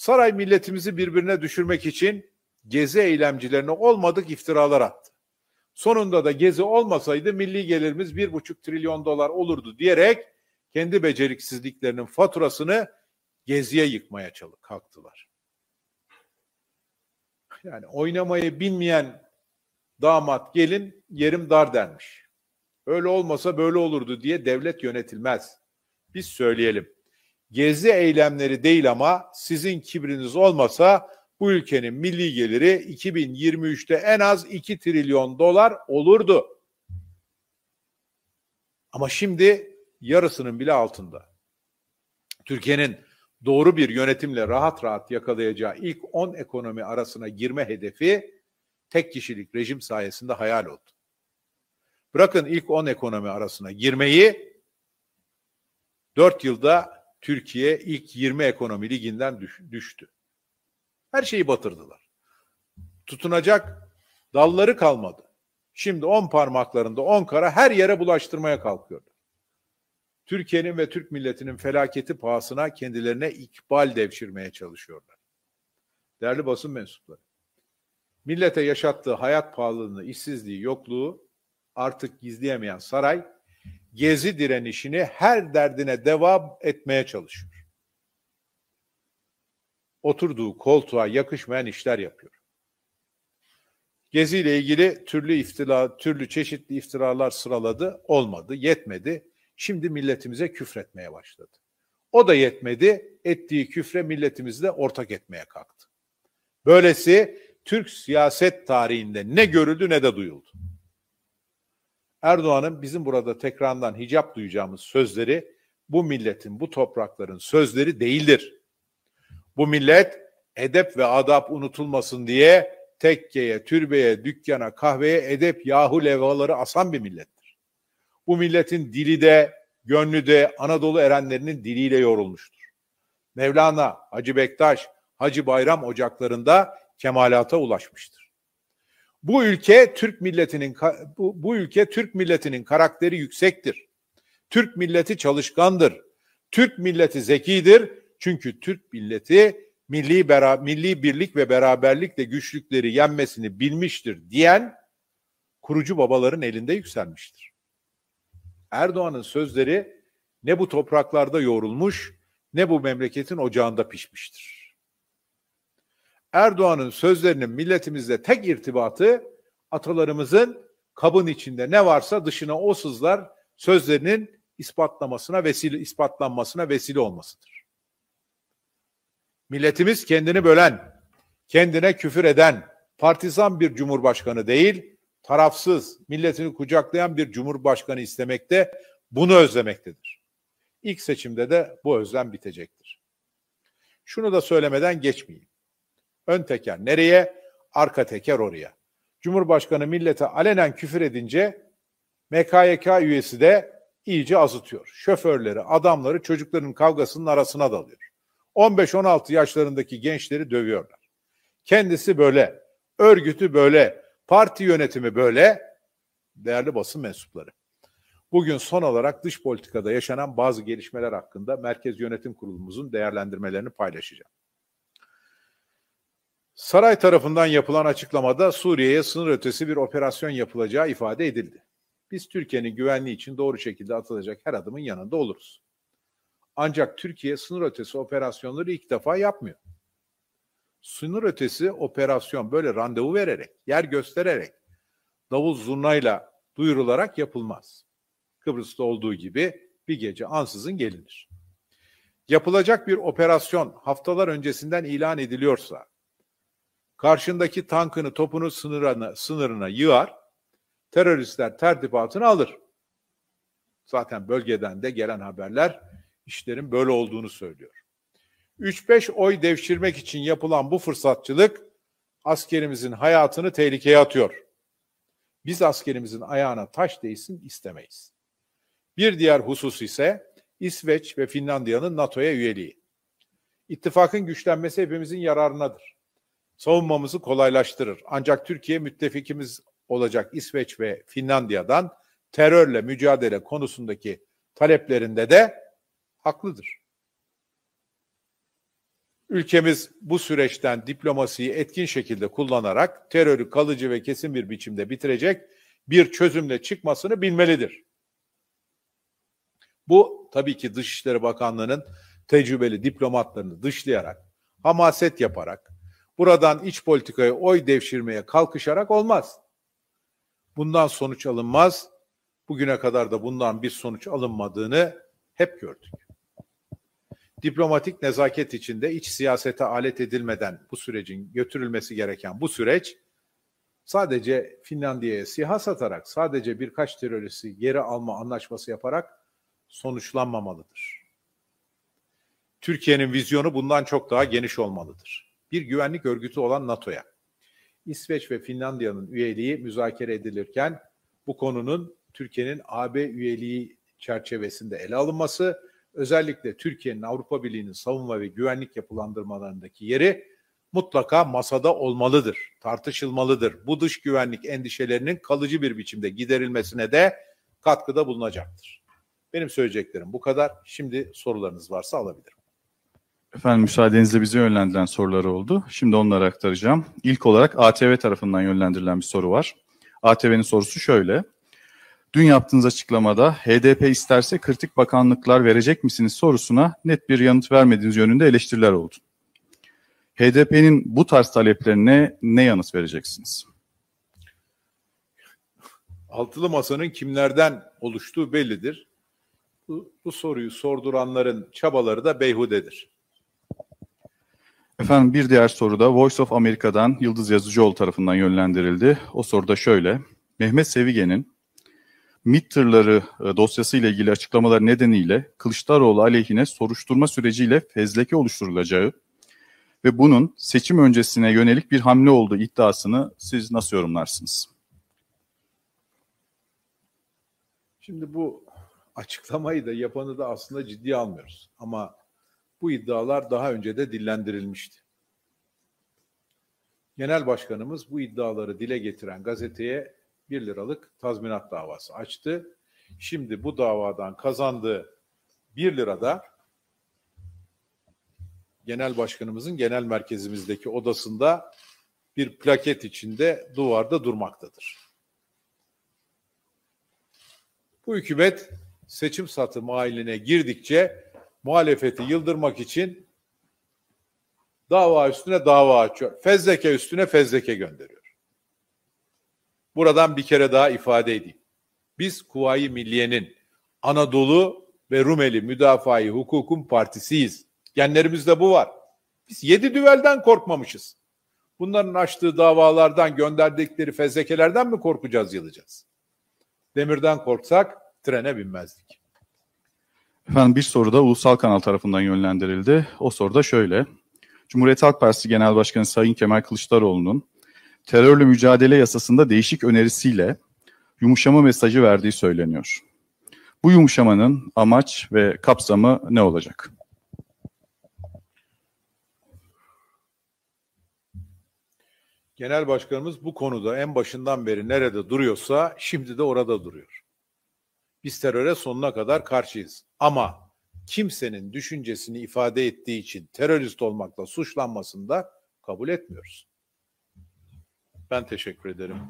Saray milletimizi birbirine düşürmek için gezi eylemcilerine olmadık iftiralar attı. Sonunda da gezi olmasaydı milli gelirimiz bir buçuk trilyon dolar olurdu diyerek kendi beceriksizliklerinin faturasını geziye yıkmaya çalık kalktılar. Yani oynamayı bilmeyen damat gelin yerim dar dermiş. Öyle olmasa böyle olurdu diye devlet yönetilmez. Biz söyleyelim gezi eylemleri değil ama sizin kibriniz olmasa bu ülkenin milli geliri 2023'te en az 2 trilyon dolar olurdu. Ama şimdi yarısının bile altında. Türkiye'nin doğru bir yönetimle rahat rahat yakalayacağı ilk 10 ekonomi arasına girme hedefi tek kişilik rejim sayesinde hayal oldu. Bırakın ilk 10 ekonomi arasına girmeyi 4 yılda Türkiye ilk 20 ekonomi liginden düştü. Her şeyi batırdılar. Tutunacak dalları kalmadı. Şimdi on parmaklarında on kara her yere bulaştırmaya kalkıyordu. Türkiye'nin ve Türk milletinin felaketi pahasına kendilerine ikbal devşirmeye çalışıyorlar. Değerli basın mensupları, millete yaşattığı hayat pahalılığını, işsizliği, yokluğu artık gizleyemeyen saray gezi direnişini her derdine devam etmeye çalışıyor. Oturduğu koltuğa yakışmayan işler yapıyor. Gezi ile ilgili türlü iftira, türlü çeşitli iftiralar sıraladı, olmadı, yetmedi. Şimdi milletimize küfretmeye başladı. O da yetmedi, ettiği küfre milletimizle ortak etmeye kalktı. Böylesi Türk siyaset tarihinde ne görüldü ne de duyuldu. Erdoğan'ın bizim burada tekrardan hicap duyacağımız sözleri bu milletin, bu toprakların sözleri değildir. Bu millet edep ve adap unutulmasın diye tekkeye, türbeye, dükkana, kahveye edep yahu levhaları asan bir millettir. Bu milletin dili de, gönlü de Anadolu erenlerinin diliyle yorulmuştur. Mevlana, Hacı Bektaş, Hacı Bayram ocaklarında kemalata ulaşmıştır. Bu ülke Türk milletinin bu, bu ülke Türk milletinin karakteri yüksektir. Türk milleti çalışkandır. Türk milleti zekidir. Çünkü Türk milleti milli bera, milli birlik ve beraberlikle güçlükleri yenmesini bilmiştir diyen kurucu babaların elinde yükselmiştir. Erdoğan'ın sözleri ne bu topraklarda yoğrulmuş ne bu memleketin ocağında pişmiştir. Erdoğan'ın sözlerinin milletimizle tek irtibatı atalarımızın kabın içinde ne varsa dışına o sızlar sözlerinin ispatlamasına vesile ispatlanmasına vesile olmasıdır. Milletimiz kendini bölen, kendine küfür eden, partizan bir cumhurbaşkanı değil, tarafsız, milletini kucaklayan bir cumhurbaşkanı istemekte, bunu özlemektedir. İlk seçimde de bu özlem bitecektir. Şunu da söylemeden geçmeyeyim. Ön teker nereye? Arka teker oraya. Cumhurbaşkanı millete alenen küfür edince MKYK üyesi de iyice azıtıyor. Şoförleri, adamları çocukların kavgasının arasına dalıyor. 15-16 yaşlarındaki gençleri dövüyorlar. Kendisi böyle, örgütü böyle, parti yönetimi böyle, değerli basın mensupları. Bugün son olarak dış politikada yaşanan bazı gelişmeler hakkında Merkez Yönetim Kurulumuzun değerlendirmelerini paylaşacağım. Saray tarafından yapılan açıklamada Suriye'ye sınır ötesi bir operasyon yapılacağı ifade edildi. Biz Türkiye'nin güvenliği için doğru şekilde atılacak her adımın yanında oluruz. Ancak Türkiye sınır ötesi operasyonları ilk defa yapmıyor. Sınır ötesi operasyon böyle randevu vererek, yer göstererek, davul zurnayla duyurularak yapılmaz. Kıbrıs'ta olduğu gibi bir gece ansızın gelinir. Yapılacak bir operasyon haftalar öncesinden ilan ediliyorsa Karşındaki tankını, topunu sınırına, sınırına yığar. Teröristler tertibatını alır. Zaten bölgeden de gelen haberler işlerin böyle olduğunu söylüyor. 3-5 oy devşirmek için yapılan bu fırsatçılık askerimizin hayatını tehlikeye atıyor. Biz askerimizin ayağına taş değsin istemeyiz. Bir diğer husus ise İsveç ve Finlandiya'nın NATO'ya üyeliği. İttifakın güçlenmesi hepimizin yararınadır savunmamızı kolaylaştırır. Ancak Türkiye müttefikimiz olacak İsveç ve Finlandiya'dan terörle mücadele konusundaki taleplerinde de haklıdır. Ülkemiz bu süreçten diplomasiyi etkin şekilde kullanarak terörü kalıcı ve kesin bir biçimde bitirecek bir çözümle çıkmasını bilmelidir. Bu tabii ki Dışişleri Bakanlığı'nın tecrübeli diplomatlarını dışlayarak, hamaset yaparak, Buradan iç politikaya oy devşirmeye kalkışarak olmaz. Bundan sonuç alınmaz. Bugüne kadar da bundan bir sonuç alınmadığını hep gördük. Diplomatik nezaket içinde iç siyasete alet edilmeden bu sürecin götürülmesi gereken bu süreç sadece Finlandiya'ya siha satarak, sadece birkaç teröristi geri alma anlaşması yaparak sonuçlanmamalıdır. Türkiye'nin vizyonu bundan çok daha geniş olmalıdır bir güvenlik örgütü olan NATO'ya. İsveç ve Finlandiya'nın üyeliği müzakere edilirken bu konunun Türkiye'nin AB üyeliği çerçevesinde ele alınması, özellikle Türkiye'nin Avrupa Birliği'nin savunma ve güvenlik yapılandırmalarındaki yeri mutlaka masada olmalıdır, tartışılmalıdır. Bu dış güvenlik endişelerinin kalıcı bir biçimde giderilmesine de katkıda bulunacaktır. Benim söyleyeceklerim bu kadar. Şimdi sorularınız varsa alabilirim. Efendim müsaadenizle bize yönlendiren soruları oldu. Şimdi onları aktaracağım. İlk olarak ATV tarafından yönlendirilen bir soru var. ATV'nin sorusu şöyle. Dün yaptığınız açıklamada HDP isterse kritik bakanlıklar verecek misiniz sorusuna net bir yanıt vermediğiniz yönünde eleştiriler oldu. HDP'nin bu tarz taleplerine ne yanıt vereceksiniz? Altılı Masa'nın kimlerden oluştuğu bellidir. Bu, bu soruyu sorduranların çabaları da beyhudedir. Efendim bir diğer soruda Voice of America'dan Yıldız Yazıcıoğlu tarafından yönlendirildi. O soruda şöyle. Mehmet Sevigen'in MİT e, dosyası ile ilgili açıklamalar nedeniyle Kılıçdaroğlu aleyhine soruşturma süreciyle fezleke oluşturulacağı ve bunun seçim öncesine yönelik bir hamle olduğu iddiasını siz nasıl yorumlarsınız? Şimdi bu açıklamayı da yapanı da aslında ciddiye almıyoruz. Ama bu iddialar daha önce de dillendirilmişti. Genel Başkanımız bu iddiaları dile getiren gazeteye 1 liralık tazminat davası açtı. Şimdi bu davadan kazandığı 1 lirada genel başkanımızın genel merkezimizdeki odasında bir plaket içinde duvarda durmaktadır. Bu hükümet seçim satımı mailine girdikçe muhalefeti yıldırmak için dava üstüne dava açıyor. Fezleke üstüne fezleke gönderiyor. Buradan bir kere daha ifade edeyim. Biz Kuvayi Milliye'nin Anadolu ve Rumeli Müdafai Hukukun Partisiyiz. Genlerimizde bu var. Biz yedi düvelden korkmamışız. Bunların açtığı davalardan, gönderdikleri fezlekelerden mi korkacağız, yılacağız? Demirden korksak trene binmezdik. Efendim bir soru da ulusal kanal tarafından yönlendirildi. O soru da şöyle. Cumhuriyet Halk Partisi Genel Başkanı Sayın Kemal Kılıçdaroğlu'nun terörle mücadele yasasında değişik önerisiyle yumuşama mesajı verdiği söyleniyor. Bu yumuşamanın amaç ve kapsamı ne olacak? Genel Başkanımız bu konuda en başından beri nerede duruyorsa şimdi de orada duruyor. Biz teröre sonuna kadar karşıyız. Ama kimsenin düşüncesini ifade ettiği için terörist olmakla suçlanmasını da kabul etmiyoruz. Ben teşekkür ederim.